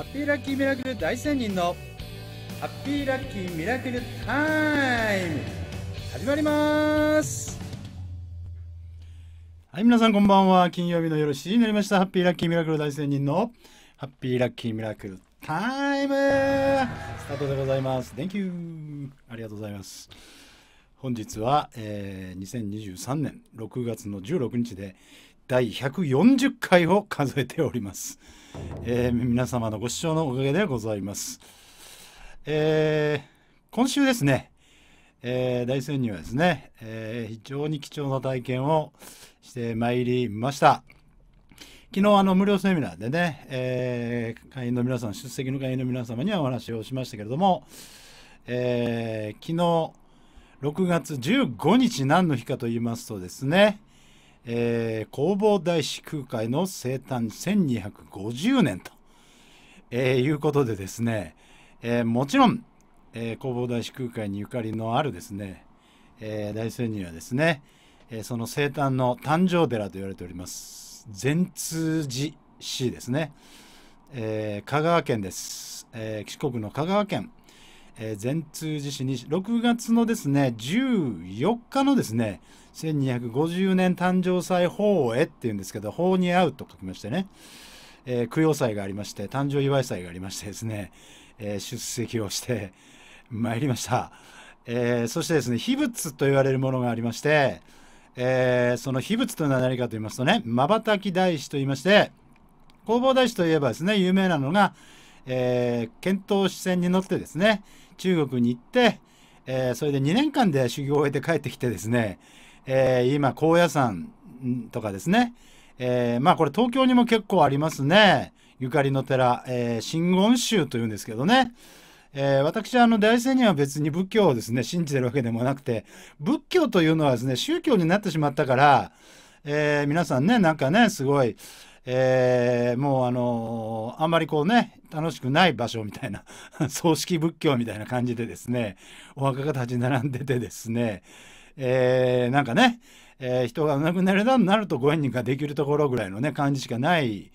ハッピーラッキーミラクル大仙人のハッピーラッキーミラクルタイム始まりますはい皆さんこんばんは金曜日の夜7時になりましたハッピーラッキーミラクル大仙人のハッピーラッキーミラクルタイムスタートでございます Thank you ありがとうございます本日は、えー、2023年6月の16日で第140回を数えておりますえー、皆様のご視聴のおかげでございます。えー、今週ですね、えー、大仙にはですね、え非常に貴重な体験をしてまいりました。昨日あの無料セミナーでね、え会員の皆さん、出席の会員の皆様にはお話をしましたけれども、え昨日6月15日何の日かと言いますとですね、えー、弘法大師空海の生誕1250年と、えー、いうことでですね、えー、もちろん、え弘法大師空海にゆかりのあるですね、え大仙にはですね、えその生誕の誕生寺と言われております善通寺市ですね、え香川県です、え四国の香川県えー、善通寺市に6月のですね14日のですね1250年誕生祭法へっていうんですけど法に合うと書きましてね、えー、供養祭がありまして誕生祝い祭がありましてですね、えー、出席をして参りました、えー、そしてですね秘仏と言われるものがありまして、えー、その秘仏というのは何かと言いますとねまばたき大師と言いまして弘法大師といえばですね有名なのが、えー、遣唐使船に乗ってですね中国に行って、えー、それで2年間で修行を終えて帰ってきてですね、えー、今高野山とかですね、えー、まあこれ東京にも結構ありますねゆかりの寺、えー、真言宗というんですけどね、えー、私はあの大仙には別に仏教をですね信じてるわけでもなくて仏教というのはですね宗教になってしまったから、えー、皆さんねなんかねすごいえー、もうあのー、あんまりこうね楽しくない場所みたいな 葬式仏教みたいな感じでですねお墓が立ち並んでてですね、えー、なんかね、えー、人が亡くなるなるとご縁人ができるところぐらいのね感じしかない。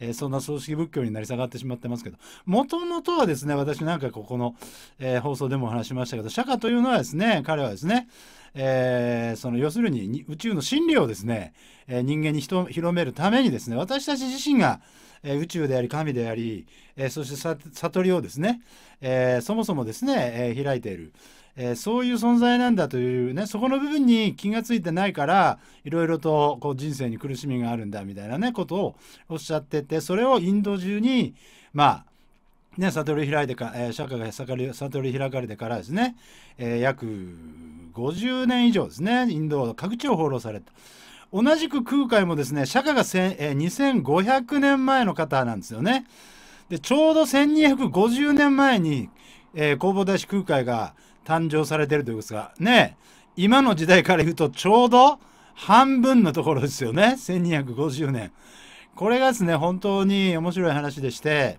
えー、そんな葬式仏教に成り下がってしまってますけどもともとはですね私なんかここの、えー、放送でも話しましたけど釈迦というのはですね彼はですね、えー、その要するに宇宙の真理をですね、え人間に広めるためにですね私たち自身がえ宇宙であり神であり、えそして悟りをですね、えそもそもですね、え開いている、えー、そういう存在なんだというねそこの部分に気が付いてないからいろいろとこう人生に苦しみがあるんだみたいなねことをおっしゃっててそれをインド中にまあね、悟り開いてか、えー、釈迦が悟り開かれてからですね、えー、約50年以上ですね、インド各地を放浪された。同じく空海もですね、釈迦が、えー、2500年前の方なんですよね。で、ちょうど1250年前に、えー、弘法大師空海が、誕生されてるということですが、ね今の時代から言うとちょうど半分のところですよね。1250年。これがですね、本当に面白い話でして、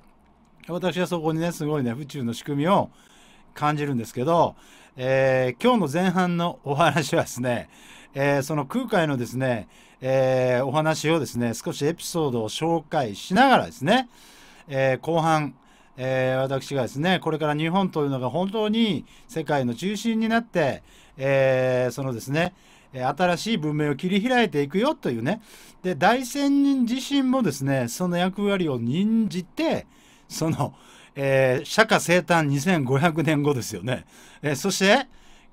私はそこにね、すごいね、宇宙の仕組みを感じるんですけど、えー、今日の前半のお話はですね、えー、その空海のですね、えー、お話をですね、少しエピソードを紹介しながらですね、え後半、えー、私がですねこれから日本というのが本当に世界の中心になって、えー、そのですね新しい文明を切り開いていくよというねで大仙人自身もですねその役割を任じてその、えー、釈迦生誕2500年後ですよね、えー、そして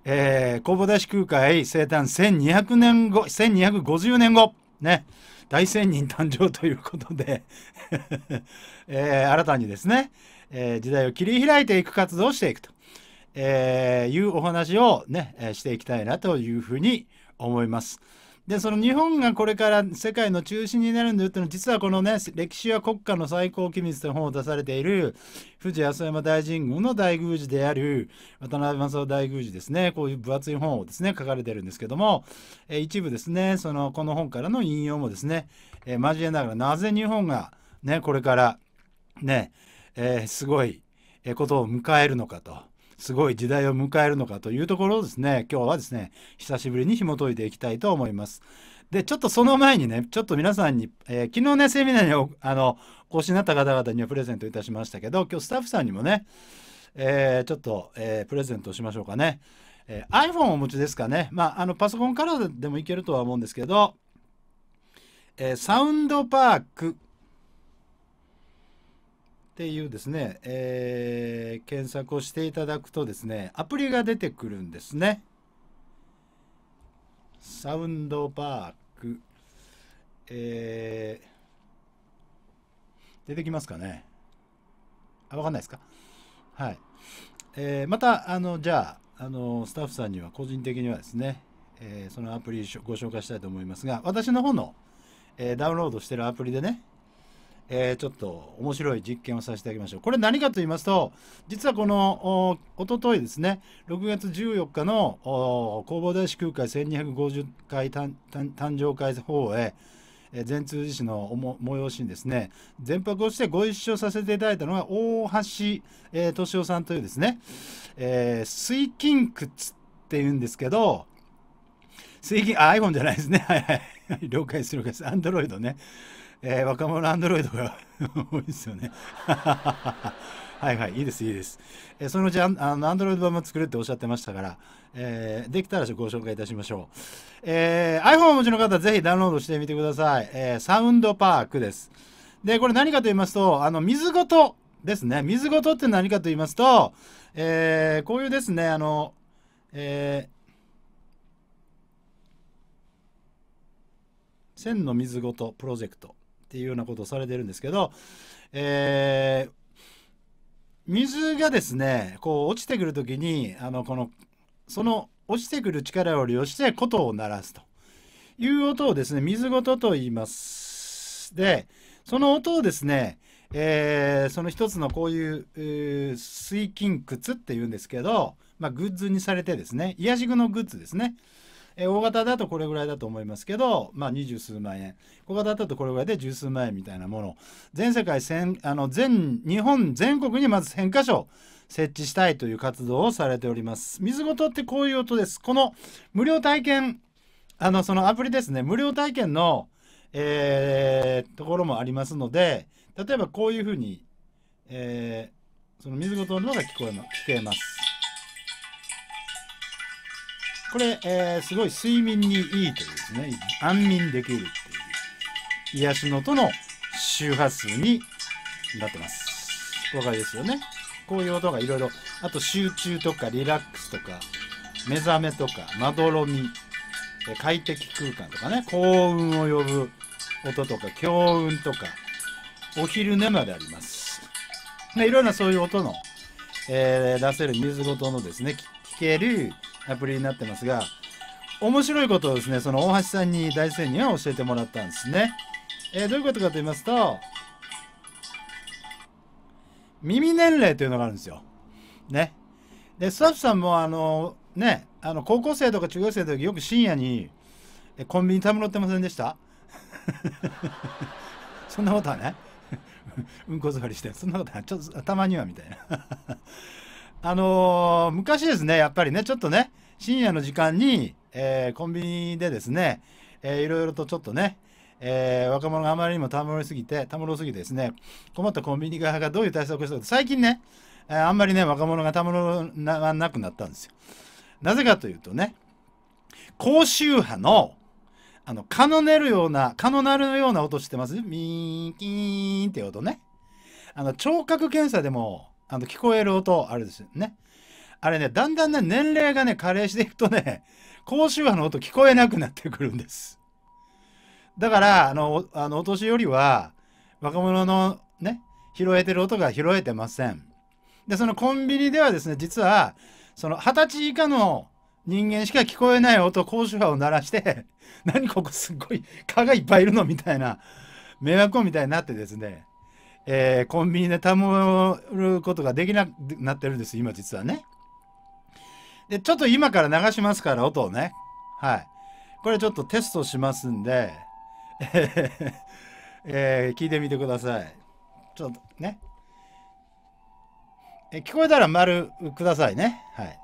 えー、工房大師空海生誕1200年後1250年後ね大仙人誕生ということで えー、新たにですね、えー、時代を切り開いていく活動をしていくと、えー、いうお話をね、えしていきたいなというふうに思います。でその日本がこれから世界の中心になるんだよっていうのは実はこのね「歴史は国家の最高機密」という本を出されている藤安山大神宮の大宮司である渡辺正夫大宮司ですねこういう分厚い本をですね書かれてるんですけども、え一部ですねそのこの本からの引用もですね、え交えながらなぜ日本がねこれからねえー、すごいことを迎えるのかと。すごい時代を迎えるのかというところをですね、今日はですね、久しぶりに紐解いていきたいと思います。で、ちょっとその前にね、ちょっと皆さんに、えー、昨日ね、セミナーにあのお越しになった方々にはプレゼントいたしましたけど、今日スタッフさんにもね、えー、ちょっと、えー、プレゼントしましょうかね。え iPhone をお持ちですかね。まあ、あの、パソコンからでもいけるとは思うんですけど、えサウンドパークっていうですね、えー、検索をしていただくとですね、アプリが出てくるんですね。サウンドパーク。えー、出てきますかねあ、わかんないですかはい。えー、また、あの、じゃあ、あの、スタッフさんには個人的にはですね、えー、そのアプリご紹介したいと思いますが、私の方の、えー、ダウンロードしてるアプリでね、えー、ちょっと面白い実験をさせていただきましょう。これ何かと言いますと、実はこのおとといですね、6月14日の弘法大師空海1250回誕生会法へ、えー、通寺市の催しにですね、全泊をしてご一緒させていただいたのが大橋、えー、敏夫さんというですね、えー、水金窟っていうんですけど、水金、iPhone じゃないですね。はいはい。了解すす、了解です。a n d ド o i ね。えー、若者アンドロイドが 多いですよね。はいはい、いいです、いいです。えー、そのうちアンドロイド版も作るっておっしゃってましたから、えー、できたらご紹介いたしましょう。えー、iPhone をお持ちの方、ぜひダウンロードしてみてください。えサウンドパークです。で、これ何かと言いますと、あの、水ごとですね。水ごとって何かと言いますと、えこういうですね、あの、え千の水ごとプロジェクトっていうようなことをされてるんですけど、えー、水がですねこう落ちてくる時にあのこのその落ちてくる力を利用して琴を鳴らすという音をですね水ごと言います。でその音をですね、えー、その一つのこういう、えー、水金窟っていうんですけど、まあ、グッズにされてですね癒し具のグッズですね。えー、大型だとこれぐらいだと思いますけど、まあ、二十数万円小型だとこれぐらいで十数万円みたいなもの全世界全あの全日本全国にまず1000箇所設置したいという活動をされております水ごとってこういう音ですこの無料体験あのそのアプリですね無料体験の、えー、ところもありますので例えばこういうふうに、えー、その水ごとのが聞こえま聞けます。これ、えー、すごい睡眠にいいというですね、安眠できるっていう、癒しの音の周波数になってます。わかりですよね。こういう音がいろいろ、あと集中とかリラックスとか、目覚めとか、まどろみ、快適空間とかね、幸運を呼ぶ音とか、強運とか、お昼寝まであります。いろろなそういう音の、えー、出せる水ごとのですね、聞けるアプリになってますが、面白いことをですね、その大橋さんに大生には教えてもらったんですね。えー、どういうことかと言いますと、耳年齢というのがあるんですよ。ね。で、スタッフさんもあの、ね、あの高校生とか中学生の時よく深夜にコンビニたむろってませんでした そんなことはね うんこ座りしてそんなことはちょっとたまにはみたいなあのー、昔ですね、やっぱりね、ちょっとね、深夜の時間に、えー、コンビニでですね、えー、いろいろとちょっとね、えー、若者があまりにもたまりすぎて、たまろすぎてですね、困ったコンビニ側がどういう対策をしたか、最近ね、えー、あんまりね、若者がたまらなくなったんですよ。なぜかというとね、高周波の、あの、蚊の寝るような、蚊の鳴るような音してますミーン、キーンって音ね。あの、聴覚検査でも、あの聞こえる音あれですよね。あれね、だんだんね、年齢がね、加齢していくとね、高周波の音聞こえなくなってくるんです。だから、あの、あのお年寄りは、若者のね、拾えてる音が拾えてません。で、そのコンビニではですね、実は、その二十歳以下の人間しか聞こえない音、高周波を鳴らして、何ここすっごい蚊がいっぱいいるのみたいな、迷惑音みたいになってですね、えー、コンビニでたることができなくなってるんです今実はねでちょっと今から流しますから音をねはいこれちょっとテストしますんで、えー、聞いてみてくださいちょっとねえ聞こえたら丸くださいねはい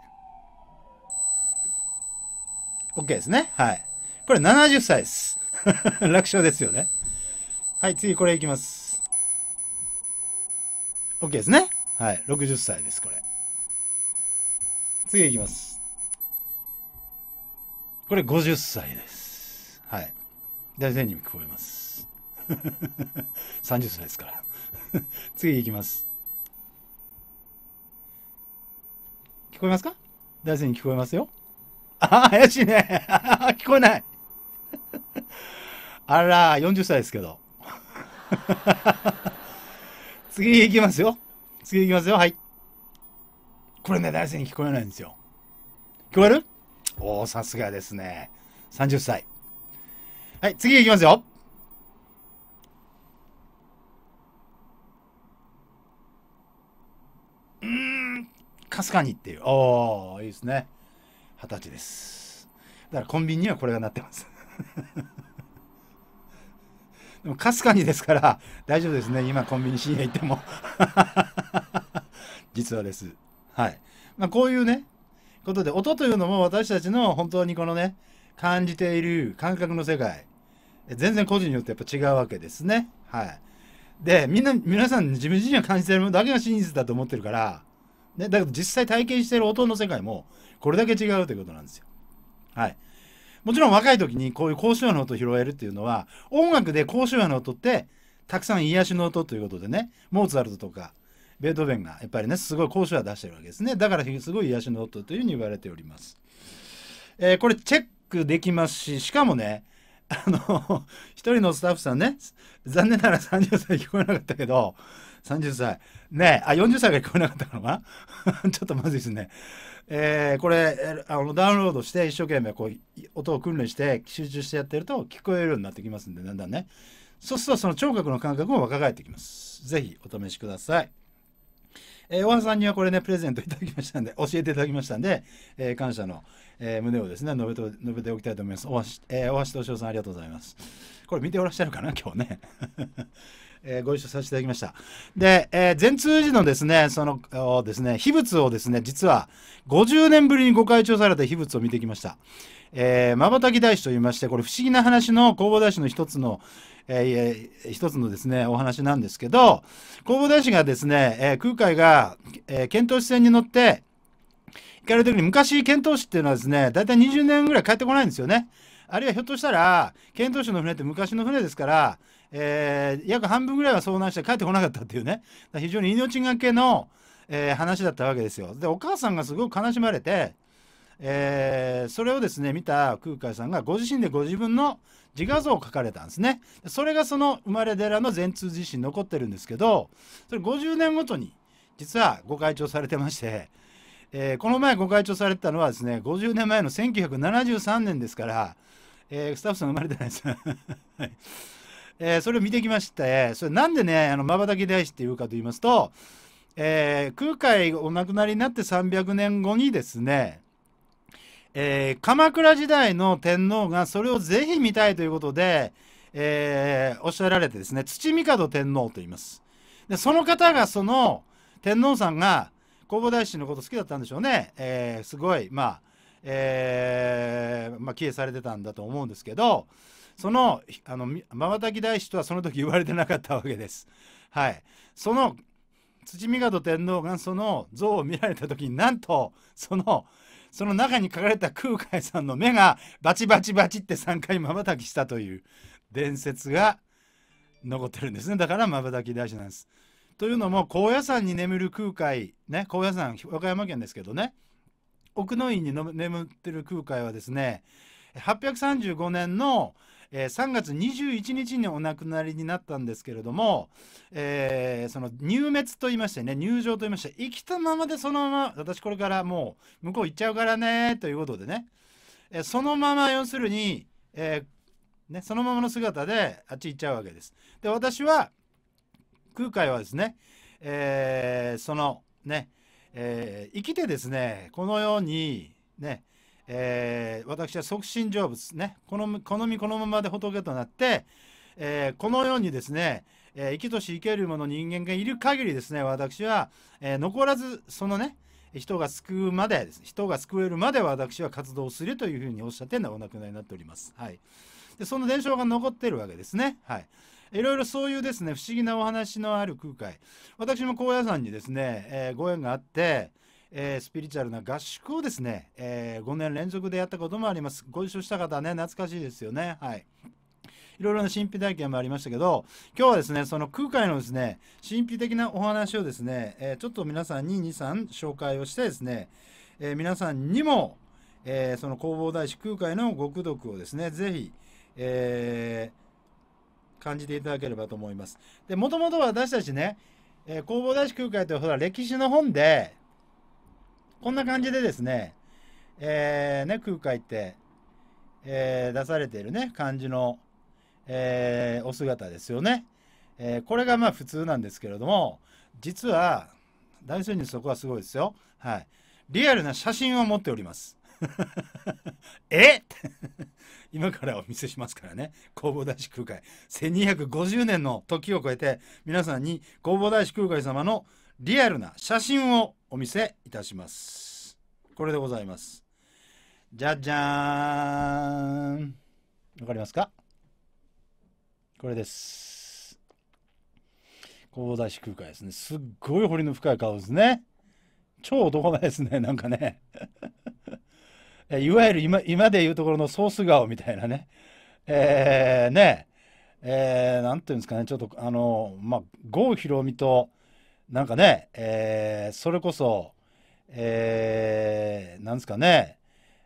OK ですねはいこれ70歳です 楽勝ですよねはい次これいきます OK ですね。はい。60歳です、これ。次いきます。これ50歳です。はい。大体にも聞こえます。30 歳ですから 次いきます。聞こえますか大体に聞こえますよ。ああ、怪しいね。聞こえない。あら、40歳ですけど。次いきますよ。次いきますよ。はい。これね、大勢に聞こえないんですよ。聞こえるおお、さすがですね。30歳。はい、次いきますよ。うん、かすかにっていう。おお、いいですね。二十歳です。だからコンビニにはこれがなってます。でもかすかにですから大丈夫ですね今コンビニ深夜行っても 実はですはい、まあ、こういうねことで音というのも私たちの本当にこのね感じている感覚の世界全然個人によってやっぱ違うわけですねはいでみんな皆さん自分自身が感じてるものだけが真実だと思ってるからね、だけど実際体験してる音の世界もこれだけ違うということなんですよ。はい。もちろん若い時にこういう高周波の音を拾えるっていうのは音楽で高周波の音ってたくさん癒しの音ということでねモーツァルトとかベートーベンがやっぱりねすごい高周波出してるわけですねだからすごい癒しの音というふうに言われております、えー、これチェックできますししかもねあの 一人のスタッフさんね残念ながら30歳聞こえなかったけど30歳ねあ40歳が聞こえなかったのかな ちょっとまずいですねえー、これあのダウンロードして一生懸命こう音を訓練して集中してやってると聞こえるようになってきますんでだんだんねそうするとその聴覚の感覚も若返ってきます是非お試しくださいえー、大橋さんにはこれねプレゼントいただきましたんで教えていただきましたんで、えー、感謝の、えー、胸をですね述べ述べておきたいと思います大橋,、え大橋敏夫さんありがとうございますこれ見ておらっしゃるかな今日ねえー、ご一緒させていただきました。で、えー、全通寺のですね、そのですね、秘仏をですね、実は50年ぶりにご開帳された秘仏を見てきました。えー、瞬き大師と言いまして、これ不思議な話の弘法大師の一つの、えー、一つのですね、お話なんですけど、弘法大師がですね、えー、空海が、えー、遣唐使船に乗って、行かれる時に昔遣唐使っていうのはですね、大体20年ぐらい帰ってこないんですよね。あるいはひょっとしたら遣唐使の船って昔の船ですから、えー、約半分ぐらいは遭難して帰ってこなかったっていうね非常に命がけの、えー、話だったわけですよ。でお母さんがすごく悲しまれて、えー、それをですね見た空海さんがご自身でご自分の自画像を描かれたんですね。それがその生まれ寺の全通自身残ってるんですけどそれ50年ごとに実はご開帳されてまして。えー、この前ご開帳されたのはですね50年前の1973年ですからえー、スタッフさん生まれてないです。はいえー、それを見てきまして、それなんでね、まばたき大師っていうかと言いますと、えー、空海お亡くなりになって300年後にですね、えー、鎌倉時代の天皇がそれをぜひ見たいということで、えー、おっしゃられてですね、土帝天皇と言います。で、その方がその天皇さんが、弘法大師のこと好きだったんでしょうね。えー、すごい、まあ、えー、まあ、帰依されてたんだと思うんですけどそのまばたき大師とはその時言われてなかったわけです。はい、その土見門天皇がその像を見られた時になんとそのその中に書かれた空海さんの目がバチバチバチって3回まばたきしたという伝説が残ってるんですねだからまばたき大師なんです。というのも高野山に眠る空海ね高野山和歌山県ですけどね奥の院に眠ってる空海はですね835年の、えー、3月21日にお亡くなりになったんですけれども、えー、その入滅と言いましてね入場と言いまして生きたままでそのまま私これからもう向こう行っちゃうからねということでね、えー、そのまま要するに、えー、ね、そのままの姿であっち行っちゃうわけです。で私は空海はですね、えー、そのねえー、生きてですね、このように、ね、えー、私は即身成仏ね、このこの身このままで仏となって、えー、このようにですね、えー、生きとし生けるもの人間がいる限りですね、私は、え残らず、そのね、人が救うまでです、人が救えるまで私は活動するというふうにおっしゃってお亡くなりになっております。はい。で、その伝承が残ってるわけですね。はい。いろいろそういうですね、不思議なお話のある空海。私も高野山にですね、えー、ご縁があって、えー、スピリチュアルな合宿をですね、えー、5年連続でやったこともあります。ご一緒した方ね、懐かしいですよね。はい。いろいろな神秘体験もありましたけど、今日はですね、その空海のですね、神秘的なお話をですね、えー、ちょっと皆さんに2、3紹介をしてですね、え皆さんにも、えその弘法大師空海の極読をですね、ぜひ、えー、感じていただければと思います。で、もともと私たちね、えー、工房大師空海というほら歴史の本で、こんな感じでですね、えー、ね、空海って、えー、出されているね、感じの、えー、お姿ですよね。えー、これがまあ普通なんですけれども、実は、大聖人そこはすごいですよ。はい。リアルな写真を持っております。え今からお見せしますからね弘法大師空海1250年の時を超えて皆さんに弘法大師空海様のリアルな写真をお見せいたしますこれでございますじゃじゃーんわかりますかこれです弘法大師空海ですねすっごい彫りの深い顔ですね超男前ですねなんかねいわゆる今今でいうところのソース顔みたいなね、えー、ね、えー、なんていうんですかね、ちょっと、あの、まあ、郷ひろみと、なんかね、えー、それこそ、えー、なんですかね、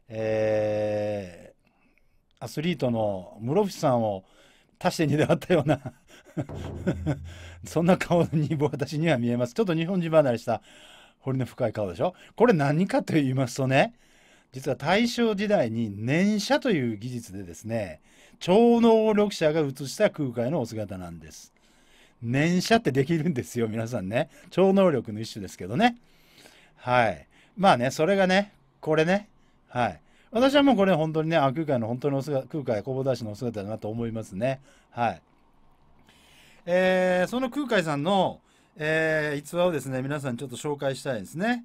えー、アスリートの室伏さんを足して2で割ったような そんな顔に私には見えます。ちょっと日本人離れした、彫りの深い顔でしょ。これ何かと言いますとね、実は大正時代に念写という技術でですね超能力者が写した空海のお姿なんです念写ってできるんですよ皆さんね超能力の一種ですけどねはいまあねそれがねこれねはい私はもうこれ本当にね、あ空海の本当の空海、弘法のお姿だなと思いますね。はい。えー、その空海さんの、えー、逸話をですね、皆さんちょっと紹介したいですね。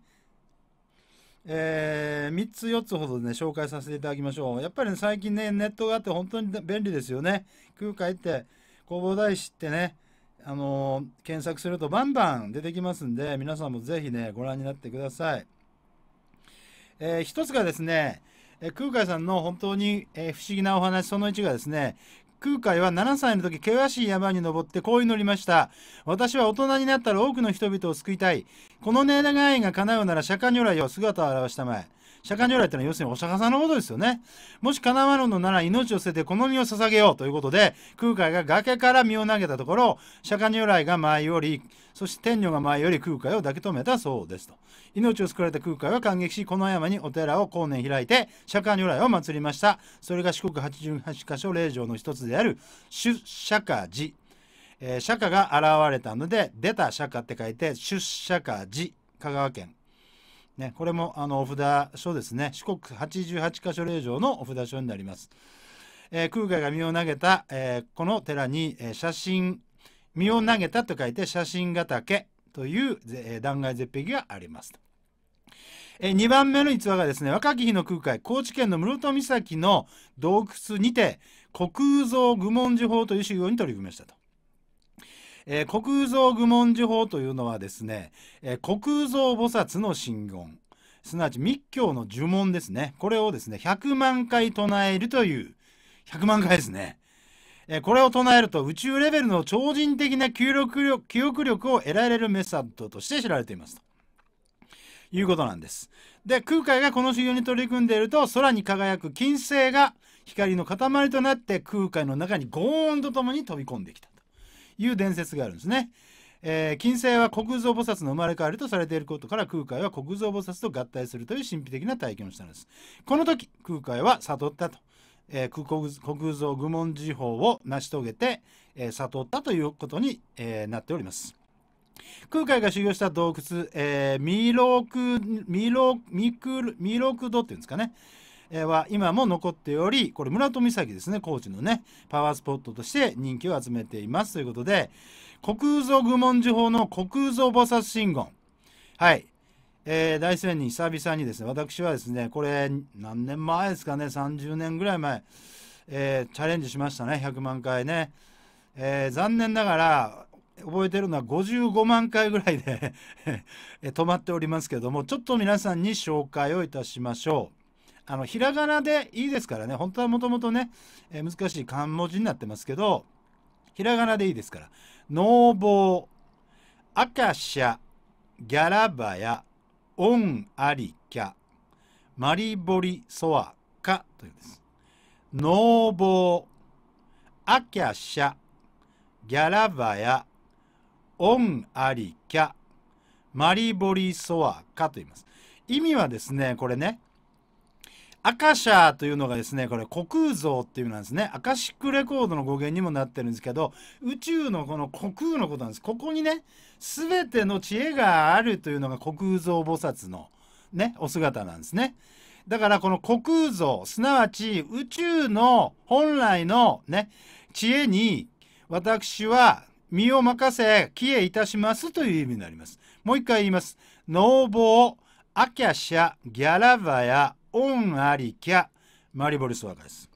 えー、3つ4つほどね紹介させていただきましょうやっぱり、ね、最近ねネットがあって本当に便利ですよね空海って弘法大師ってねあのー、検索するとバンバン出てきますんで皆さんもぜひねご覧になってください、えー、一つがですね、え空海さんの本当に、え不思議なお話その1がですね空海は7歳の時険しい山に登ってこう祈りました私は大人になったら多くの人々を救いたいこの願いが叶うなら釈迦如来を姿を現したまえ釈迦如来ってのは要するにお釈迦さんのことですよね。もし叶わぬのなら命を捨ててこの身を捧げようということで、空海が崖から身を投げたところ、釈迦如来が前より、そして天女が前より空海を抱き留めたそうですと。命を救われた空海は感激し、この山にお寺を後年開いて、釈迦如来を祀りました。それが四国88箇所霊場の一つである、出釈迦寺。えー、釈迦が現れたので、出た釈迦って書いて、出釈迦寺、香川県。ね、これもあのお札書ですね四国88か所令場のお札書になります、えー、空海が身を投げた、えー、この寺に、えー、写真身を投げたと書いて写真ヶ岳という、えー、断崖絶壁がありますと、えー、2番目の逸話がですね若き日の空海高知県の室戸岬の洞窟にて虚空蔵愚問寺法という修行に取り組みましたとえー、国蔵愚問寺法というのはですね、えー、国蔵菩薩の真言すなわち密教の呪文ですねこれをですね100万回唱えるという100万回ですね、えー、これを唱えると宇宙レベルの超人的な記憶力記憶力を得られるメソッドとして知られていますということなんです。で空海がこの修行に取り組んでいると空に輝く金星が光の塊となって空海の中にゴーンとともに飛び込んできた。いう伝説があるんですね。えー、金星は国蔵菩薩の生まれ変わりとされていることから空海は国蔵菩薩と合体するという神秘的な体験をしたのですこの時空海は悟ったと、えー、国国蔵愚問寺法を成し遂げて、えー、悟ったということに、えー、なっております空海が修行した洞窟、えー、ミロクミロミクミロクドっていうんですかねは今も残っておりこれ村戸岬ですね高知のねパワースポットとして人気を集めていますということで国蔵愚文寺法の国蔵菩薩神言はいえー、大仙に久々にですね私はですねこれ何年前ですかね30年ぐらい前、えー、チャレンジしましたね100万回ね、えー、残念ながら覚えてるのは55万回ぐらいで止まっておりますけどもちょっと皆さんに紹介をいたしましょう。あのひらがなでいいですからね本当はもともとね、えー、難しい漢文字になってますけどひらがなでいいですからアカ赤社ギャラバヤオンアリキャマリボリソアカというんです濃房アキャシャギャラバヤオンアリキャマリボリソアカと言います意味はですねこれねアカシャーというのがですねこれ虚空像っていうなんですねアカシックレコードの語源にもなってるんですけど宇宙のこの虚空のことなんですここにねすべての知恵があるというのが虚空像菩薩のねお姿なんですねだからこの虚空像すなわち宇宙の本来のね知恵に私は身を任せ帰依いたしますという意味になりますもう一回言います農房アキャシャギャラバヤオンありきゃマリボリスワカです。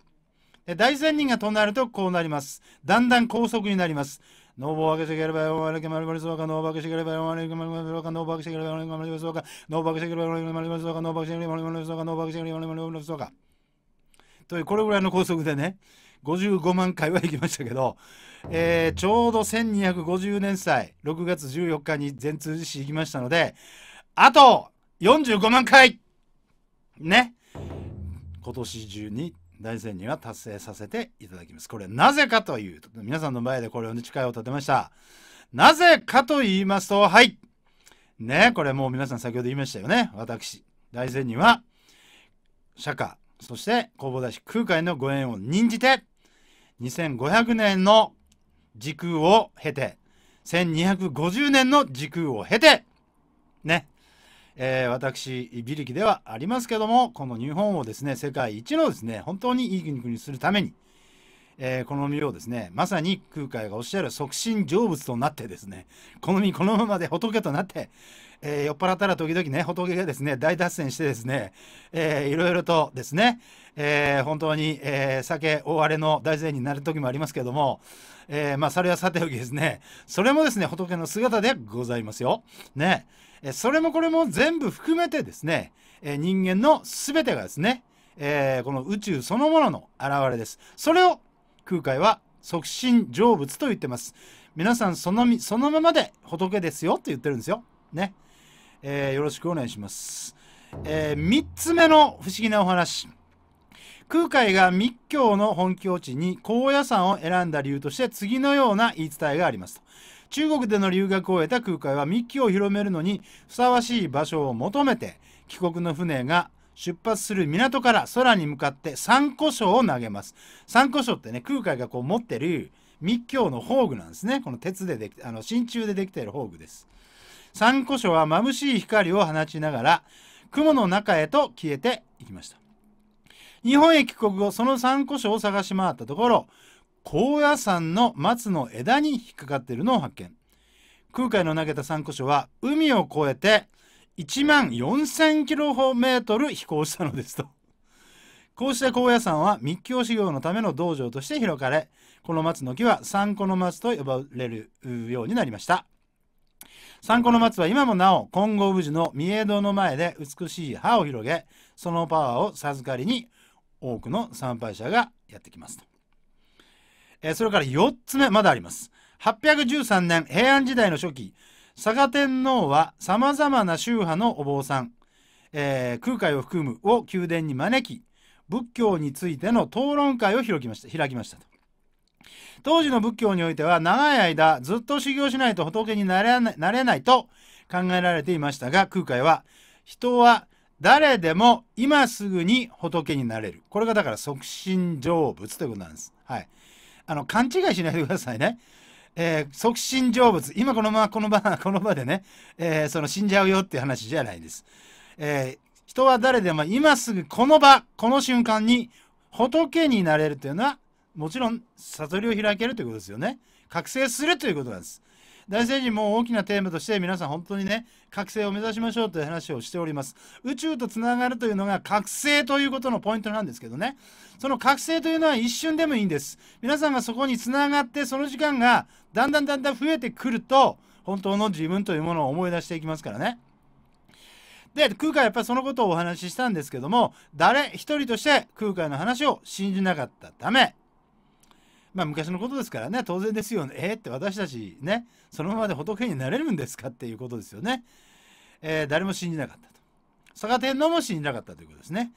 で大仙人がとなるとこうなります。だんだん高速になります。ノーボーバケシゲルバヨンワレケマルバリスワカノーバケシゲルバヨンワレケマリボリスワカノーバケシゲルバヨンワレケマリボリスワカノーバケシゲルバヨンワレケマリボリスワカノーバケシゲルバヨンワレケマリボリスワカノーバケシゲルバヨンワレケマリボリスワカというこれぐらいの高速でね55万回は行きましたけど、えー、ちょうど1250年祭6月14日に全通寺市行きましたのであと45万回ね今年中に大仙人は達成させていただきますこれなぜかというと皆さんの前でこれを、ね、誓いを立てましたなぜかと言いますとはいねこれもう皆さん先ほど言いましたよね私大仙人は釈迦そして弘法大師空海のご縁を任じて2500年の時空を経て1250年の時空を経てねえー、私、ビリキではありますけども、この日本をですね、世界一のですね、本当にいい国にするために、えー、この身をですね、まさに空海がおっしゃる促進成仏となってですね、この身このままで仏となって、えー、酔っ払ったら時々ね、仏がですね、大脱線してですね、えー、いろいろとですね、えー、本当に、えー、酒大荒れの大勢になる時もありますけども、えー、まあ、それはさておきですね、それもですね、仏の姿でございますよ。ね。それもこれも全部含めてですね、人間のすべてがですね、この宇宙そのものの現れです。それを空海は促進成仏と言ってます。皆さんそのそのままで仏ですよって言ってるんですよ。ね。えー、よろしくお願いします。えー、3つ目の不思議なお話。空海が密教の本拠地に高野山を選んだ理由として次のような言い伝えがありますと。中国での留学を得た空海は密教を広めるのにふさわしい場所を求めて帰国の船が出発する港から空に向かって三胡椒を投げます。三胡椒ってね、空海がこう持ってる密教の宝具なんですね。この鉄ででき、あの、真鍮でできている宝具です。三胡椒は眩しい光を放ちながら、雲の中へと消えていきました。日本へ帰国後、その三胡椒を探し回ったところ、高野山の松の枝に引っかかっているのを発見空海の投げた参考書は海を越えて1万 4000km 飛行したのですと こうして高野山は密教修行のための道場として広がれこの松の木は三古の松と呼ばれるようになりました三古の松は今もなお金剛無事の御重堂の前で美しい葉を広げそのパワーを授かりに多くの参拝者がやってきますとえー、それから4つ目まだあります813年平安時代の初期嵯峨天皇はさまざまな宗派のお坊さん、えー、空海を含むを宮殿に招き仏教についての討論会を開きました開きましたと当時の仏教においては長い間ずっと修行しないと仏になれないなれないと考えられていましたが空海は人は誰でも今すぐに仏になれるこれがだから即身成仏ということなんです。はい、あの、勘違いしないでくださいね。えー、促成仏。今このままこの場、この場でね、えー、その死んじゃうよっていう話じゃないです。えー、人は誰でも今すぐこの場、この瞬間に仏になれるというのは、もちろん悟りを開けるということですよね。覚醒するということなんです。大聖人も大きなテーマとして皆さん本当にね覚醒を目指しましょうという話をしております宇宙とつながるというのが覚醒ということのポイントなんですけどねその覚醒というのは一瞬でもいいんです皆さんがそこにつながってその時間がだんだんだんだん増えてくると本当の自分というものを思い出していきますからねで空海はやっぱりそのことをお話ししたんですけども誰一人として空海の話を信じなかったためまあ昔のことですからね当然ですよねえー、って私たちねそのままで仏になれるんですかっていうことですよね、えー、誰も信じなかったと佐賀天皇も信じなかったということですね、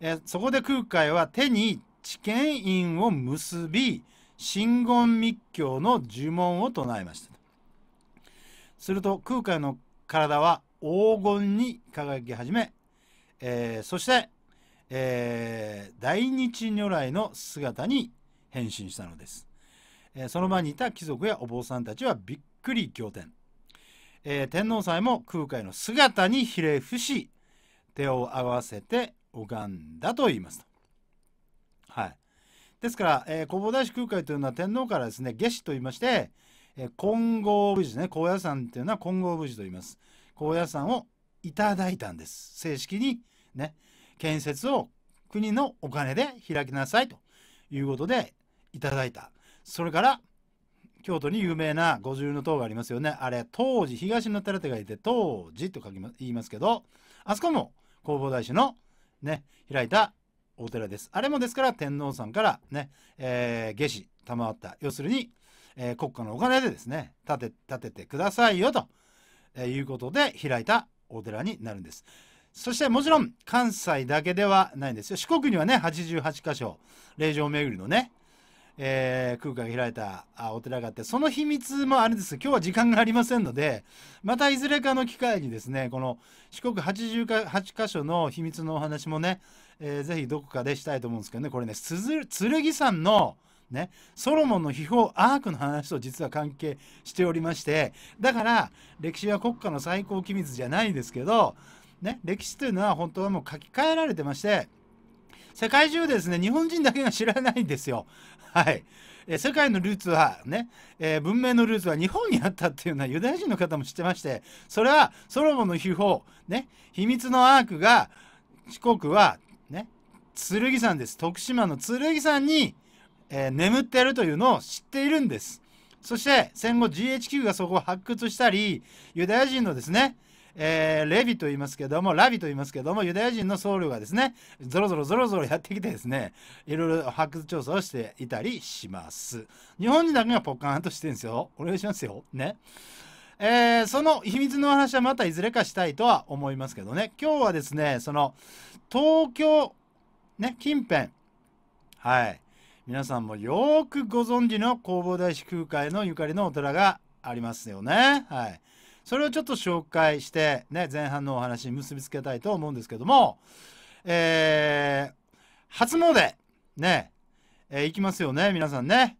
えー、そこで空海は手に知見院を結び真言密教の呪文を唱えましたすると空海の体は黄金に輝き始め、えー、そして、えー、大日如来の姿に変身したのです、えー、その場にいた貴族やお坊さんたちはびっくり仰天、えー、天皇祭も空海の姿にひれ伏し手を合わせて拝んだと言いますとはいですから、えー、弘法大師空海というのは天皇からですね下師と言いまして、えー、金剛武士ね高野山というのは金剛武士と言います高野山をいただいたんです正式にね建設を国のお金で開きなさいということでいただいたそれから京都に有名な五重塔がありますよねあれ当時東の寺って書いて当時と書き、ま、言いますけどあそこも弘法大師のね開いたお寺ですあれもですから天皇さんからね、えー、下賜賜った要するに、えー、国家のお金でですね建て建ててくださいよと、えいうことで開いたお寺になるんですそしてもちろん関西だけではないんですよ四国にはね88箇所霊場巡りのねえー、空間が開いたお寺があってその秘密もあれです今日は時間がありませんのでまたいずれかの機会にですねこの四国88か所の秘密のお話もね、えー、ぜひどこかでしたいと思うんですけどねこれね剣山のね、ソロモンの秘宝アークの話と実は関係しておりましてだから歴史は国家の最高機密じゃないんですけど、ね、歴史というのは本当はもう書き換えられてまして世界中ですね日本人だけが知らないんですよはい。え世界のルーツはね、えー、文明のルーツは日本にあったっていうのはユダヤ人の方も知ってましてそれはソロモンの秘宝ね秘密のアークが四国はね剣山です徳島の剣山に、えー、眠っているというのを知っているんですそして戦後 GHQ がそこを発掘したりユダヤ人のですねえー、レビと言いますけどもラビと言いますけどもユダヤ人の僧侶がですねぞろぞろぞろぞろやってきてですねいろいろ発掘調査をしていたりします日本人だけがポカンとしてるんですよお願いしますよねえー、その秘密の話はまたいずれかしたいとは思いますけどね今日はですねその東京ね近辺はい皆さんもよくご存知の弘法大師空海のゆかりのお寺がありますよねはい。それをちょっと紹介して、ね、前半のお話に結びつけたいと思うんですけども、えー、初詣、ね、えー、行きますよね、皆さんね。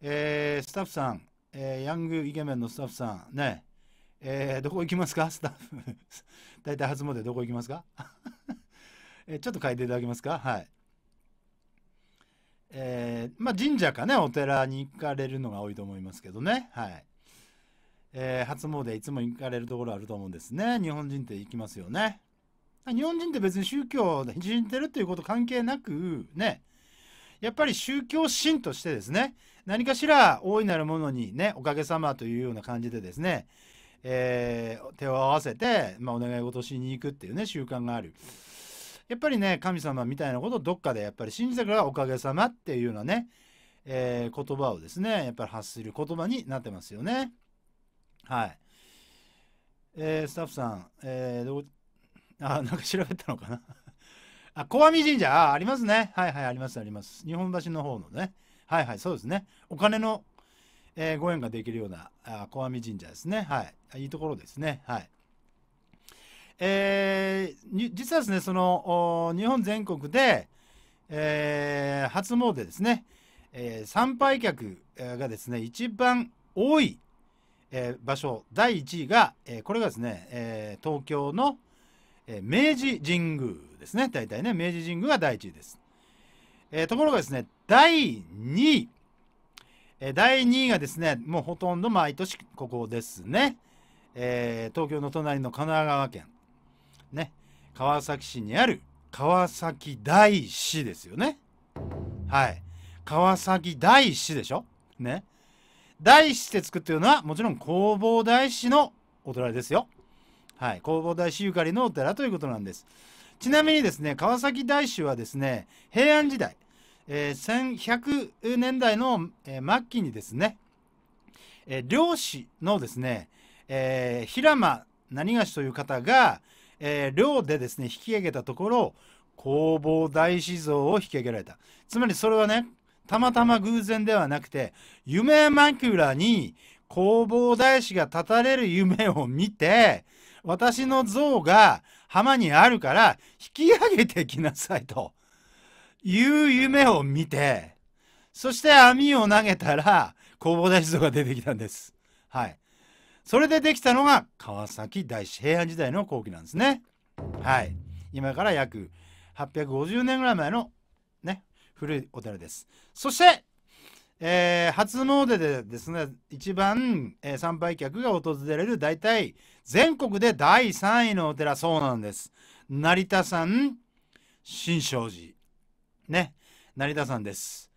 えー、スタッフさん、えー、ヤングイケメンのスタッフさん、ね、えー、どこ行きますかスタッフ。大体初詣どこ行きますか えー、ちょっと書いていただけますかはい。えー、まあ神社かね、お寺に行かれるのが多いと思いますけどね。はい。えー、初詣いつも行かれるところあると思うんですね。日本人って行きますよね。日本人って別に宗教で信じてるっていうこと関係なく、ね、やっぱり宗教心としてですね、何かしら大いなるものにね、おかげさまというような感じでですね、えー、手を合わせて、まあ、お願い事しに行くっていうね、習慣がある。やっぱりね、神様みたいなことをどっかでやっぱり信じたからおかげさまっていうようなね、えー、言葉をですね、やっぱり発する言葉になってますよね。はい。えー、スタッフさん、えー、どう、あ、なんか調べたのかな。あ、小網神社、あ、ありますね。はいはい、あります、あります。日本橋の方のね。はいはい、そうですね。お金の、えー、ご縁ができるような、あ、小網神社ですね。はい。いいところですね。はい。えー、実はですね、その、日本全国で、えー、初詣ですね、えー、参拝客がですね、一番多いえー、場所第1位が、えー、これがですね、えー、東京の、え明治神宮ですね大体ね明治神宮が第1位です、えところがですね第2位、え第2位がですねもうほとんど毎年ここですね、え東京の隣の神奈川県ね川崎市にある川崎大師ですよねはい川崎大師でしょね大師って作ってるのはもちろん弘法大師のお寺ですよ。はい、弘法大師ゆかりのお寺ということなんです。ちなみにですね、川崎大師はですね、平安時代、えー、1100年代の、え末期にですね、えー、漁師のですね、えー、平間何がしという方が、えー、漁でですね、引き上げたところ、弘法大師像を引き上げられた。つまりそれはね、たまたま偶然ではなくて夢枕に弘法大師が立たれる夢を見て私の像が浜にあるから引き上げてきなさいという夢を見てそして網を投げたら弘法大師像が出てきたんです。はい。それでできたのが川崎大師平安時代の後期なんですね。はい。今から約850年ぐらい前の古いお寺です。そして、えー、初詣でですね、一番、えー、参拝客が訪れる大体全国で第3位のお寺、そうなんです。成田山新勝寺。ね、成田山です。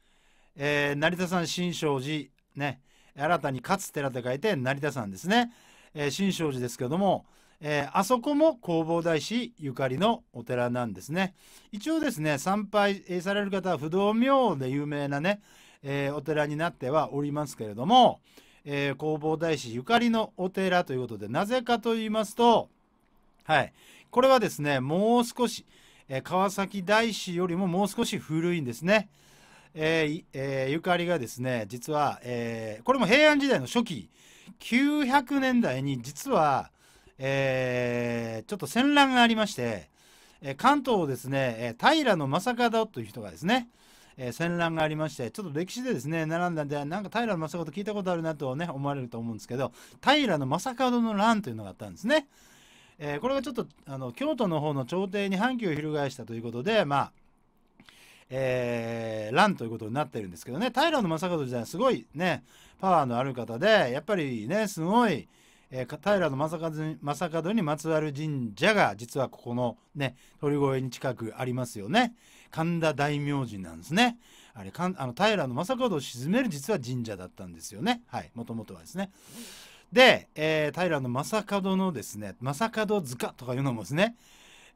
えー、成田山新勝寺、ね、新たに勝つ寺と書いて成田山ですね。えー、新勝寺ですけども、えー、あそこも弘法大師ゆかりのお寺なんですね一応ですね参拝される方は不動明王で有名なね、えー、お寺になってはおりますけれども、えー、弘法大師ゆかりのお寺ということでなぜかと言いますとはいこれはですねもう少し、え川崎大師よりももう少し古いんですね。えーえー、ゆかりがですね実は、えー、これも平安時代の初期900年代に実は、えー、ちょっと戦乱がありまして、え関東をですね、え平将門という人がですね、えー、戦乱がありまして、ちょっと歴史でですね、並んだんで、なんか平将門聞いたことあるなとね、思われると思うんですけど、平将門の乱というのがあったんですね。えー、これがちょっとあの京都の方の朝廷に反旗を翻したということで、まあ、えー、乱ということになってるんですけどね、平将門時代はすごいね、パワーのある方で、やっぱりね、すごい、えー、平将門にまつわる神社が実はここのね鳥越に近くありますよね神田大明神なんですねあれかんあの平将門を鎮める実は神社だったんですよねはいもともとはですねで、えー、平将門のですね将門塚とかいうのもですね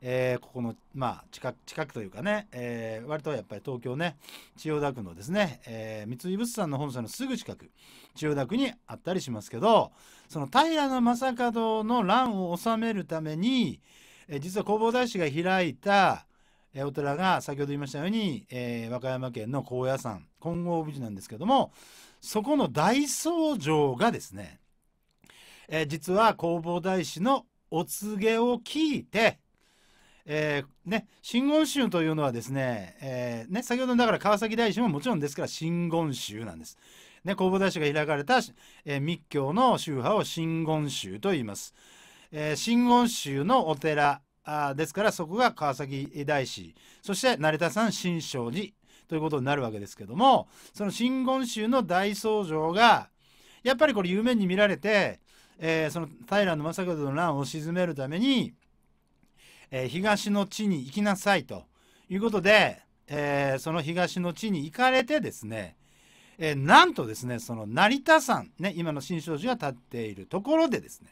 えー、ここの、まあ、近く、近くというかね、えー、割とやっぱり東京ね、千代田区のですね、えー、三井物産の本社のすぐ近く、千代田区にあったりしますけど、その平将門の乱を収めるために、えー、実は弘法大師が開いた、えお寺が先ほど言いましたように、えー、和歌山県の高野山金剛美寺なんですけどもそこの大僧正がですね、えー、実は弘法大師のお告げを聞いてえー、ね、真言宗というのはですね,、えー、ね先ほどだから川崎大師ももちろんですから真言宗なんです。ね、弘法大師が開かれた、えー、密教の宗派を真言宗と言います。えー、真言宗のお寺あですからそこが川崎大師そして成田山新勝寺ということになるわけですけどもその真言宗の大僧正がやっぱりこれ有名に見られて、えー、その平将門の乱を鎮めるためにえー、東の地に行きなさいということで、えー、その東の地に行かれてですね、えー、なんとですねその成田山、ね、今の新勝寺が建っているところでですね、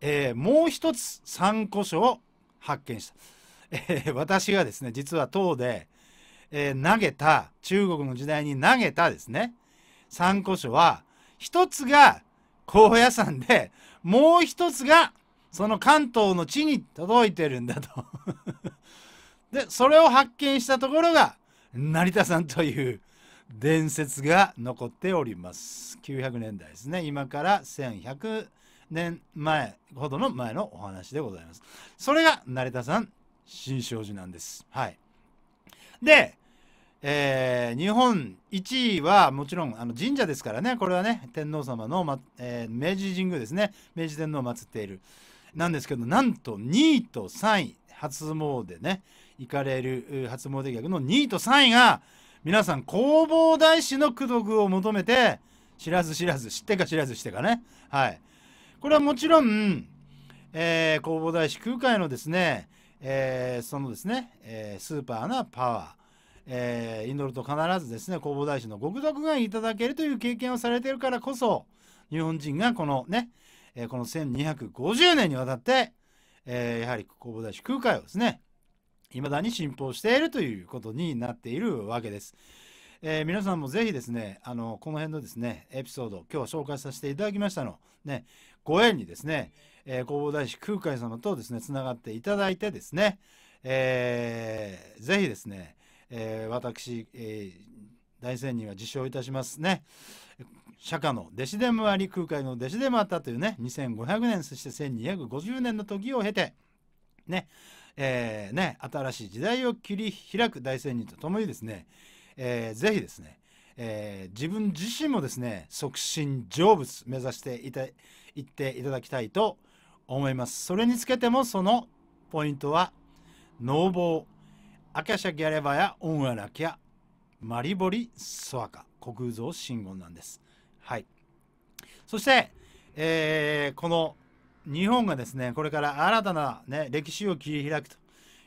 えー、もう一つ参個書を発見した、えー、私がですね実は唐で、えー、投げた中国の時代に投げたですね参考書は一つが高野山でもう一つがその関東の地に届いてるんだと でそれを発見したところが成田山という伝説が残っております900年代ですね今から1100年前ほどの前のお話でございますそれが成田山新勝寺なんですはいでえー、日本1位はもちろんあの神社ですからねこれはね天皇様の、えー、明治神宮ですね明治天皇を祀っているなんですけどなんと2位と3位初詣ね行かれる初詣客の2位と3位が皆さん弘法大師の功徳を求めて知らず知らず知ってか知らずしてかねはいこれはもちろん、えー、弘法大師空海のですね、えー、そのですね、えー、スーパーなパワーえー、と必ずですね弘法大師の極読がいただけるという経験をされているからこそ日本人がこのね、えー、この1250年にわたって、えー、やはり弘法大師空海をですね、未だに信奉しているということになっているわけです。えー、皆さんもぜひですね、あの、この辺のですね、エピソード、今日は紹介させていただきましたの、ね、ご縁にですね、えー、弘法大師空海様とですね、つながっていただいてですね、えー、ぜひですね、えー、私、えー、大仙人は自称いたしますね。釈迦の弟子でもあり空海の弟子でもあったというね2500年そして1250年の時を経てねえー、ね新しい時代を切り開く大仙人とともにですね、えー、ぜひですね、えー、自分自身もですね促進成仏目指していっていただきたいと思いますそれにつけてもそのポイントは農房アキャシャギャレバやオンアラキャマリボリソアカ国蔵信言なんですはい。そして、えー、この日本がですね、これから新たな、ね、歴史を切り開くと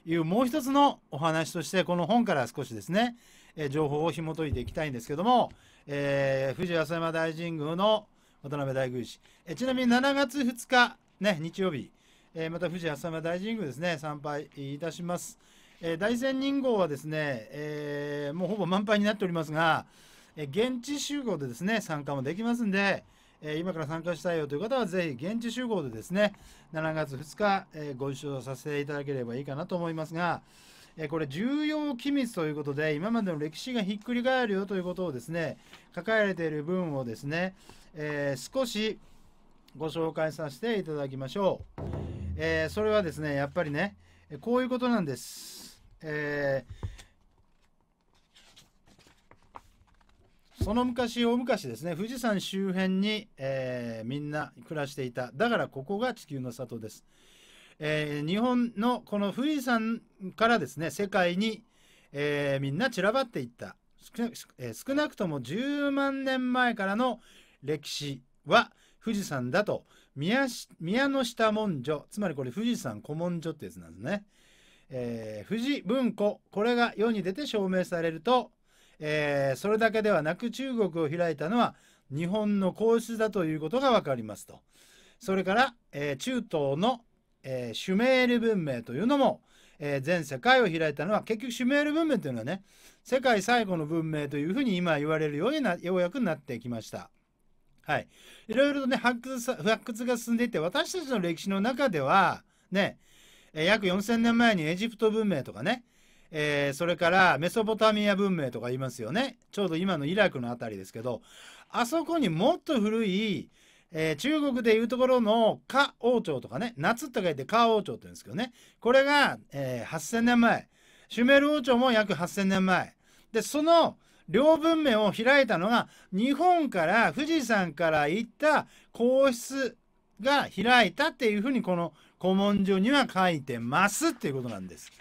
いうもう一つのお話として、この本から少しですね、えー、情報を紐解いていきたいんですけども、えー、富士浅山大神宮の渡辺大宮司、えー、ちなみに7月2日、ね、日曜日、えー、また富士浅山大神宮ですね、参拝いたします。えー、大仙人号はですね、えー、もうほぼ満杯になっておりますが、え現地集合でですね、参加もできますんで、え今から参加したいよという方は、ぜひ現地集合でですね、7月2日、えご一緒させていただければいいかなと思いますが、えこれ、重要機密ということで、今までの歴史がひっくり返るよということをですね、書かれている文をですね、えー、少しご紹介させていただきましょう。えー、それはですね、やっぱりね、こういうことなんです。えーその昔大昔ですね富士山周辺に、えー、みんな暮らしていただからここが地球の里です、えー、日本のこの富士山からですね世界に、えー、みんな散らばっていった少なくとも10万年前からの歴史は富士山だと宮の下文書つまりこれ富士山古文書ってやつなんですね、えー、富士文庫これが世に出て証明されるとえー、それだけではなく中国を開いたのは日本の皇室だということが分かりますとそれから、えー、中東の、えー、シュメール文明というのも、えー、全世界を開いたのは結局シュメール文明というのはね世界最後の文明というふうに今言われるようなようやくなってきました。はい、いろいろとね発掘発掘が進んでいて私たちの歴史の中ではね約4,000年前にエジプト文明とかねえー、それからメソポタミア文明とか言いますよねちょうど今のイラクの辺りですけどあそこにもっと古い、えー、中国でいうところの夏王朝とかね夏って書いて夏王朝って言うんですけどねこれが、えー、8,000年前シュメール王朝も約8,000年前でその両文明を開いたのが日本から富士山から行った皇室が開いたっていうふうにこの古文書には書いてますっていうことなんです。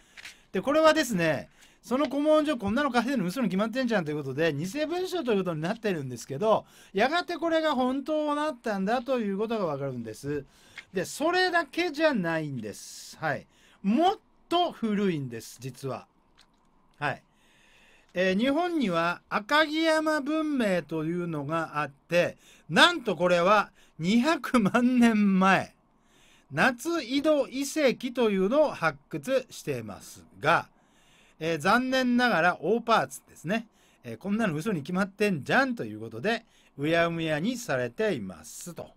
でこれはですねその古文書こんなの書いてるの嘘に決まってんじゃんということで偽文書ということになってるんですけどやがてこれが本当になったんだということがわかるんですでそれだけじゃないんですはいもっと古いんです実ははいえー、日本には赤城山文明というのがあってなんとこれは200万年前夏井戸遺跡というのを発掘していますが、えー、残念ながら大パーツですね、えー、こんなの嘘に決まってんじゃんということでうやむやにされていますと。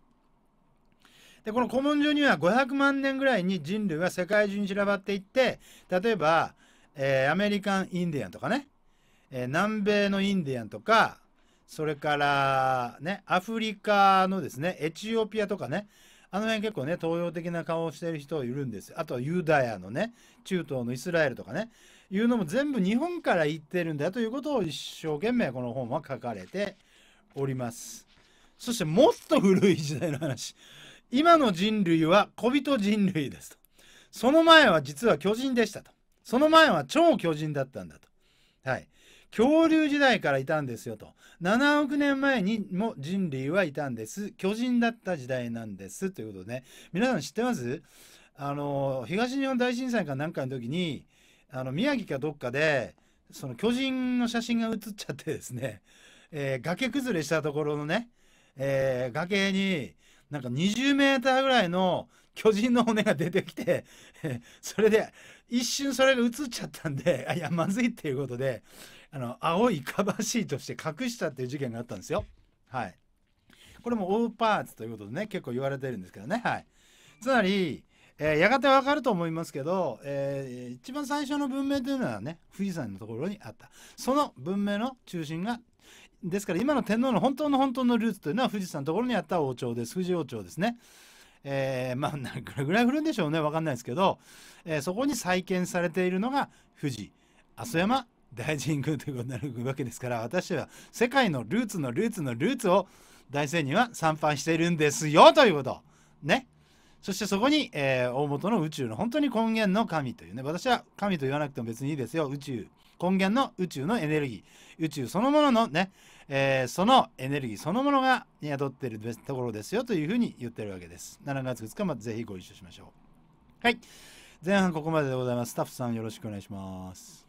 でこの古文書には500万年ぐらいに人類は世界中に散らばっていって例えば、えー、アメリカンインディアンとかね、え南米のインディアンとかそれからねアフリカのですねエチオピアとかねあの辺結構ね、東洋的な顔をしている人いるんです。あとはユダヤのね、中東のイスラエルとかね、いうのも全部日本から言ってるんだということを一生懸命この本は書かれております。そしてもっと古い時代の話。今の人類は小人人類ですと。その前は実は巨人でしたと。その前は超巨人だったんだと。はい。恐竜時代からいたんですよと7億年前にも人類はいたんです巨人だった時代なんですということで、ね、皆さん知ってますあの東日本大震災かなんかの時にあの宮城かどっかでその巨人の写真が写っちゃってですね、えー、崖崩れしたところのね、えー、崖になんか20メーターぐらいの巨人の骨が出てきて それで一瞬それが映っちゃったんで、いや、まずいっていうことで、あの青いカバーシートして隠したっていう事件があったんですよ。はい、これもオーパーツということでね結構言われてるんですけどね。はい、つまり、えー、やがてわかると思いますけど、えー、一番最初の文明というのはね富士山のところにあったその文明の中心がですから今の天皇の本当の本当のルーツというのは富士山のところにあった王朝です富士王朝ですね。えー、まあ何ぐらい降るんでしょうねわかんないですけど、えー、そこに再建されているのが富士阿蘇山大神宮ということになるわけですから私は世界のルーツのルーツのルーツを大仙人は参拝しているんですよということねそしてそこに、えー、大元の宇宙の本当に根源の神というね私は神と言わなくても別にいいですよ宇宙根源の宇宙のエネルギー宇宙そのもののね、えー、そのエネルギーそのものが宿っているところですよというふうに言ってるわけです7月2日までぜひご一緒しましょうはい前半ここまででございますスタッフさんよろしくお願いします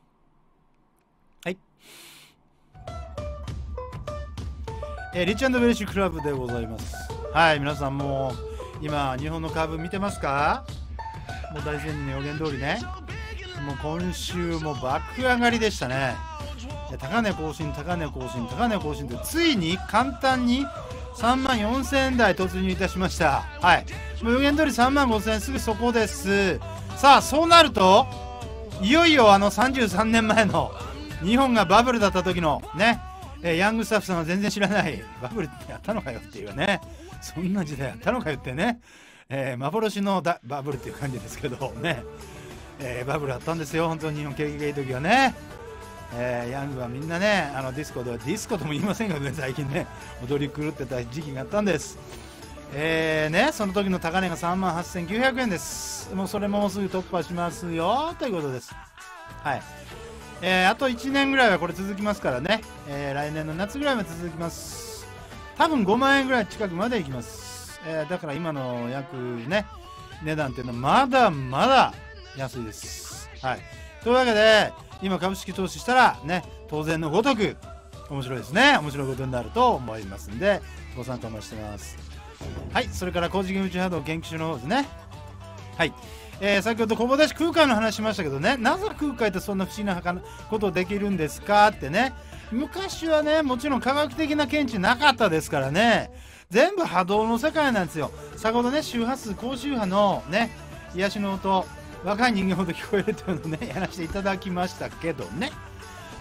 えー、リッチベルシュクラブでございますはい皆さんもう今日本の株見てますかもう大前然の予言通りねもう今週も爆上がりでしたね高値更新高値更新高値更新ってついに簡単に3万4000円台突入いたしましたはい予言通り3万5000円すぐそこですさあそうなるといよいよあの33年前の日本がバブルだった時のね、えヤングスタッフさんは全然知らない バブルってやったのかよっていうねそんな時代やったのかよってね、えー、幻のバブルっていう感じですけどね、えー、バブルあったんですよ本当に日本景気がいい時はね、えー、ヤングはみんなねあのディスコではディスコとも言いませんけどね最近ね踊り狂ってた時期があったんですえーね、その時の高値が3万8900円です。もうそれももうすぐ突破しますよということです。はい。えー、あと1年ぐらいはこれ続きますからね、えー、来年の夏ぐらいまで続きます多分5万円ぐらい近くまでいきます、えー、だから今の約ね値段っていうのはまだまだ安いですはいというわけで今株式投資したらね当然のごとく面白いですね面白いことになると思いますんでご参加もしてますはいそれから工事義務中波動研究所の方ですねはいえー、先ほど小林空海の話しましたけどねなぜ空海ってそんな不思議なことできるんですかってね昔はねもちろん科学的な見地なかったですからね全部波動の世界なんですよ先ほどね周波数高周波のね癒しの音若い人間ほど聞こえるというのをね やらせていただきましたけどね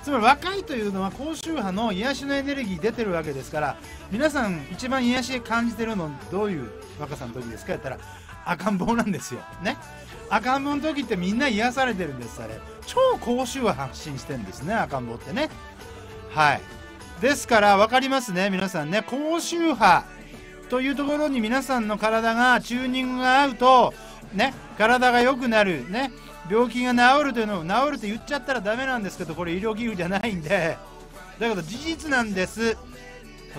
つまり若いというのは高周波の癒しのエネルギー出てるわけですから皆さん一番癒し感じてるのどういう若さの時ですかやったら赤ん坊なんですよね赤ん坊の時ってみんな癒されてるんですあれ超高周波発信してんですね赤ん坊ってねはいですから分かりますね皆さんね高周波というところに皆さんの体がチューニングが合うとね体が良くなるね病気が治るというのを治ると言っちゃったらダメなんですけどこれ医療器具じゃないんでだけど事実なんです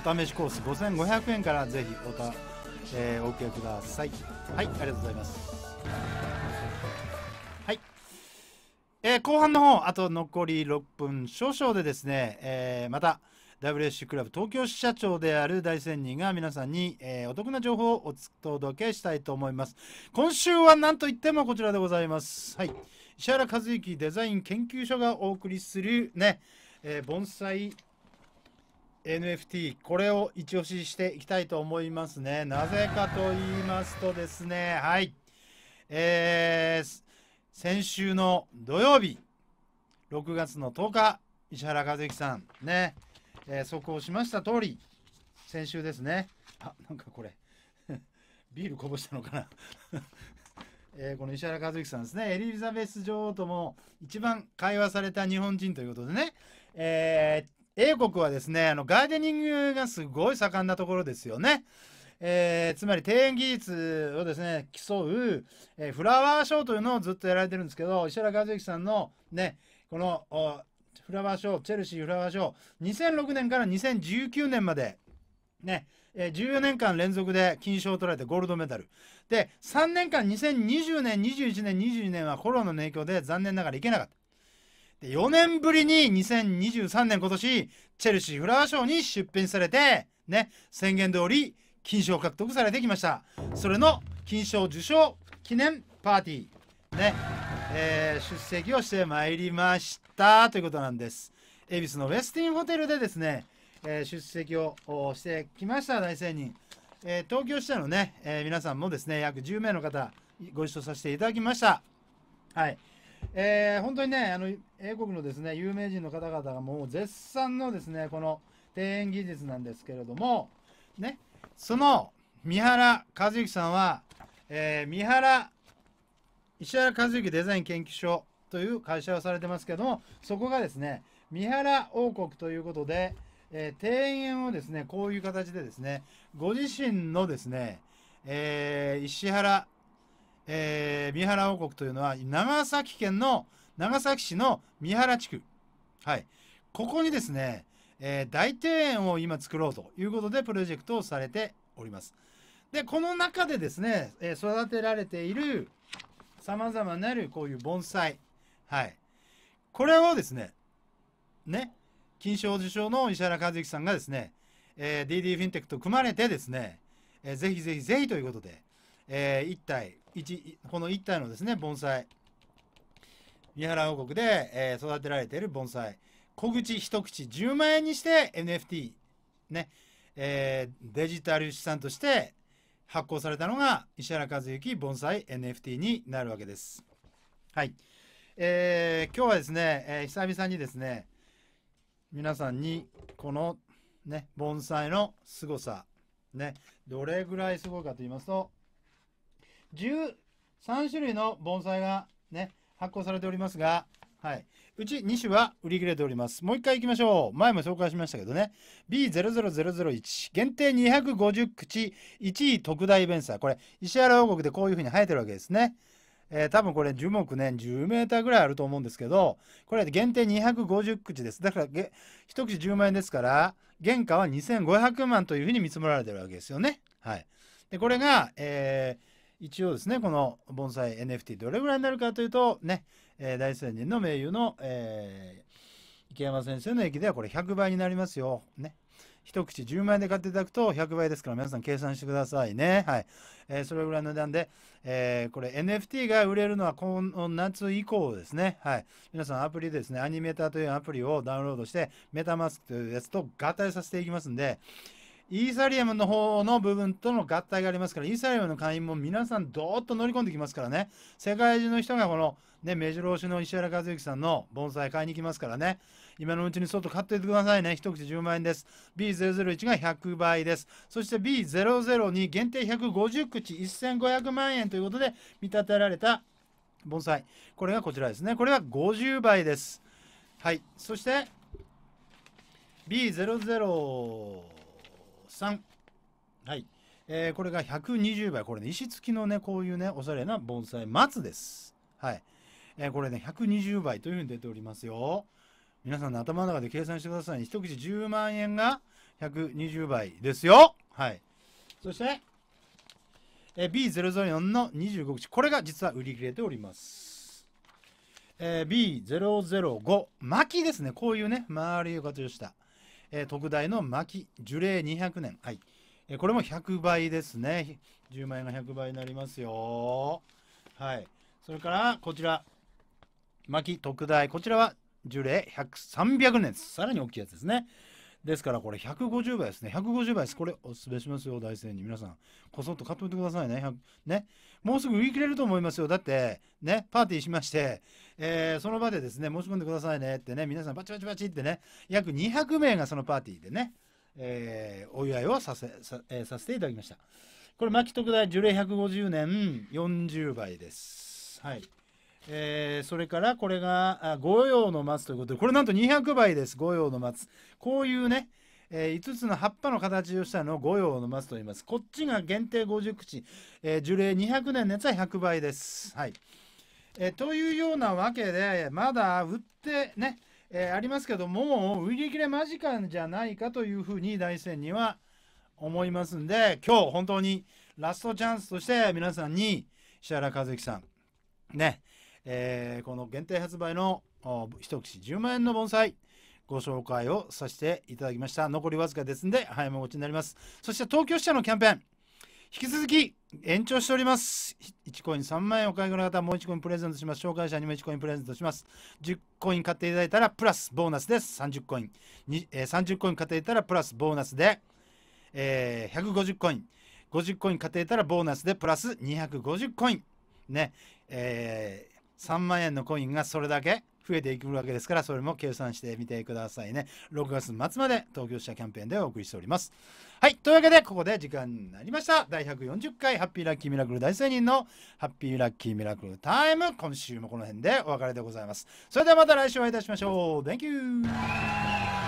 お試しコース5500円からぜひお試しえー、お受けくださいはいありがとうございますはい、えー、後半の方あと残り6分少々でですね、えー、また WSC クラブ東京支社長である大仙人が皆さんに、えー、お得な情報をお届けしたいと思います。今週は何といってもこちらでございます。はい。石原和之デザイン研究所がお送りするね、えー、盆栽 NFT これを一押ししていきたいと思いますねなぜかと言いますとですねはいえー、先週の土曜日6月の10日石原和之さんね、えー、速報しました通り先週ですねあなんかこれ ビールこぼしたのかな えー、この石原和之さんですねエリザベス女王とも一番会話された日本人ということでね、え英国はですねあのガーデニングがすごい盛んなところですよね。えー、つまり庭園技術をですね競う、えー、フラワーショーというのをずっとやられてるんですけど石原和之さんのねこのフラワーショーチェルシーフラワーショー2006年から2019年までね、14年間連続で金賞を取られてゴールドメダルで3年間2020年21年22年はコロナの影響で残念ながら行けなかった。で4年ぶりに2023年今年チェルシーフラワーショーに出品されてね宣言通り金賞を獲得されてきましたそれの金賞受賞記念パーティーね、えー、出席をしてまいりましたということなんです恵比寿のウェスティンホテルでですね、えー、出席をしてきました大仙人、えー、東京支社のね、え皆さんもですね約10名の方ご一緒させていただきましたはいえー、本当にね、あの、英国のですね、有名人の方々がもう絶賛のですね、この庭園技術なんですけれども、ね、その三原和之さんは、えー、三原、石原和之デザイン研究所という会社をされてますけども、そこがですね、三原王国ということで、えー、庭園をですね、こういう形でですね、ご自身のですね、えー、石原えー、三原王国というのは、長崎県の、長崎市の三原地区。はい。ここにですね、えー、大庭園を今作ろうということで、プロジェクトをされております。で、この中でですね、えー、育てられている、様々なるこういう盆栽。はい。これをですね、ね、金賞受賞の石原和之さんがですね、えー、DD フィンテックと組まれてですね、えー、ぜひぜひぜひということで、えー、1体一この1体のですね盆栽三原王国で、えー、育てられている盆栽小口一口10万円にして NFT ね、えー、デジタル資産として発行されたのが石原和幸盆栽 NFT になるわけです。はい、えー、今日はですね、えー、久々にですね皆さんにこのね盆栽の凄さねどれぐらいすごいかと言いますと13種類の盆栽がね、発行されておりますが、はい。うち2種は売り切れております。もう一回行きましょう。前も紹介しましたけどね。B00001。限定250口。1位特大ベンサー。これ、石原王国でこういう風に生えてるわけですね。えー、多分これ樹木ね、10メーターぐらいあると思うんですけど、これ限定250口です。だから、一口10万円ですから、原価は2500万という風に見積もられてるわけですよね。はい。で、これが、えー一応ですねこの盆栽 NFT どれぐらいになるかというとね、えー、大仙人の名優の、えー、池山先生の駅ではこれ100倍になりますよ。ね。一口10万円で買っていただくと100倍ですから皆さん計算してくださいね。はい。えー、それぐらいの値段で、えー、これ NFT が売れるのはこの夏以降ですね。はい。皆さんアプリですね、アニメーターというアプリをダウンロードして、メタマスクというやつと合体させていきますんで、イーサリアムの方の部分との合体がありますから、イーサリアムの会員も皆さんどーっと乗り込んできますからね、世界中の人がこの、ね、目白押しの石原和幸さんの盆栽買いに来ますからね、今のうちに外買っておいてくださいね、一口10万円です。B001 が100倍です。そして B002 限定150口1500万円ということで見立てられた盆栽。これがこちらですね。これは50倍です。はい。そして b 0 0 2 3。はい。えー、これが120倍。これね、石付きのね、こういうね、おしゃれな盆栽、松です。はい。えー、これね、120倍というふうに出ておりますよ。皆さんの頭の中で計算してください。一口10万円が120倍ですよ。はい。そして、えー、B004 の25口。これが実は売り切れております。えー、B005。薪ですね。こういうね、丸い形をした。えー、特大の巻樹齢200年、はいえー、これも100倍ですね10万円が100倍になりますよはいそれからこちら巻特大こちらは樹齢300年さらに大きいやつですねですからこれ150倍ですね。150倍です。これおすすめしますよ、大生に。皆さん、こそっと買っておいてくださいね。ね。もうすぐ売り切れると思いますよ。だって、ね、パーティーしまして、えー、その場でですね、申し込んでくださいねってね、皆さんバチバチバチってね、約200名がそのパーティーでね、えー、お祝いをさせさ,、えー、させていただきました。これ、牧徳大樹齢150年40倍です。はい。えー、それからこれが五葉の松ということでこれなんと200倍です五葉の松こういうね、えー、5つの葉っぱの形をしたのを五葉の松と言いますこっちが限定50口、えー、樹齢200年熱は100倍ですはいえー、というようなわけでまだ売ってね、えー、ありますけどもう売り切れ間近じゃないかというふうに大戦には思いますんで今日本当にラストチャンスとして皆さんに石原和樹さんね、えー、この限定発売の一口10万円の盆栽ご紹介をさせていただきました残りわずかですんで早め持ちになりますそして東京支社のキャンペーン引き続き延長しております。1コイン3万円お買い上げの方、もう1コインプレゼントします。紹介者にも1コインプレゼントします。10コイン買っていただいたらプラスボーナスです。30コイン。えー、30コイン買っていたらプラスボーナスで、えー、150コイン。50コイン買っていたらボーナスでプラス250コイン。ね。えー、3万円のコインがそれだけ増えていくわけですからそれも計算してみてくださいね6月末まで東京支社キャンペーンでお送りしておりますはいというわけでここで時間になりました第140回ハッピーラッキーミラクル大仙人のハッピーラッキーミラクルタイム今週もこの辺でお別れでございますそれではまた来週お会いいたしましょう Thank you